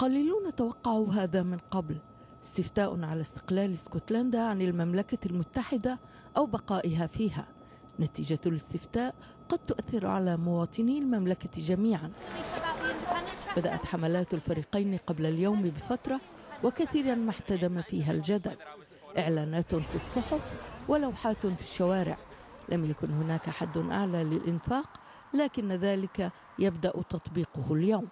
قليلون توقعوا هذا من قبل استفتاء على استقلال اسكتلندا عن المملكة المتحدة أو بقائها فيها نتيجة الاستفتاء قد تؤثر على مواطني المملكة جميعا بدأت حملات الفريقين قبل اليوم بفترة وكثيرا ما احتدم فيها الجدل إعلانات في الصحف ولوحات في الشوارع لم يكن هناك حد أعلى للإنفاق لكن ذلك يبدأ تطبيقه اليوم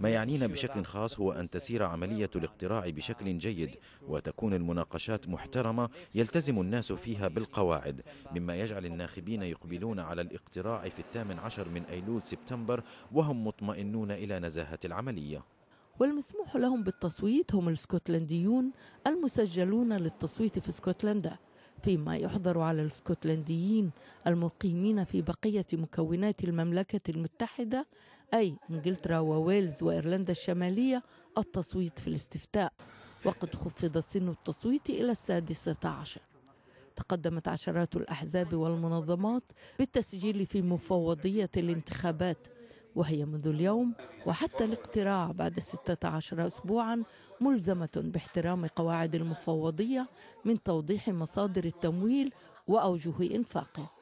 ما يعنينا بشكل خاص هو أن تسير عملية الاقتراع بشكل جيد وتكون المناقشات محترمة يلتزم الناس فيها بالقواعد مما يجعل الناخبين يقبلون على الاقتراع في الثامن عشر من أيلول سبتمبر وهم مطمئنون إلى نزاهة العملية والمسموح لهم بالتصويت هم الاسكتلنديون المسجلون للتصويت في اسكتلندا فيما يحظر على الاسكتلنديين المقيمين في بقية مكونات المملكة المتحدة أي إنجلترا وويلز وإيرلندا الشمالية التصويت في الاستفتاء وقد خفض سن التصويت إلى السادسة عشر تقدمت عشرات الأحزاب والمنظمات بالتسجيل في مفوضية الانتخابات وهي منذ اليوم وحتى الاقتراع بعد 16 أسبوعا ملزمة باحترام قواعد المفوضية من توضيح مصادر التمويل وأوجه إنفاقه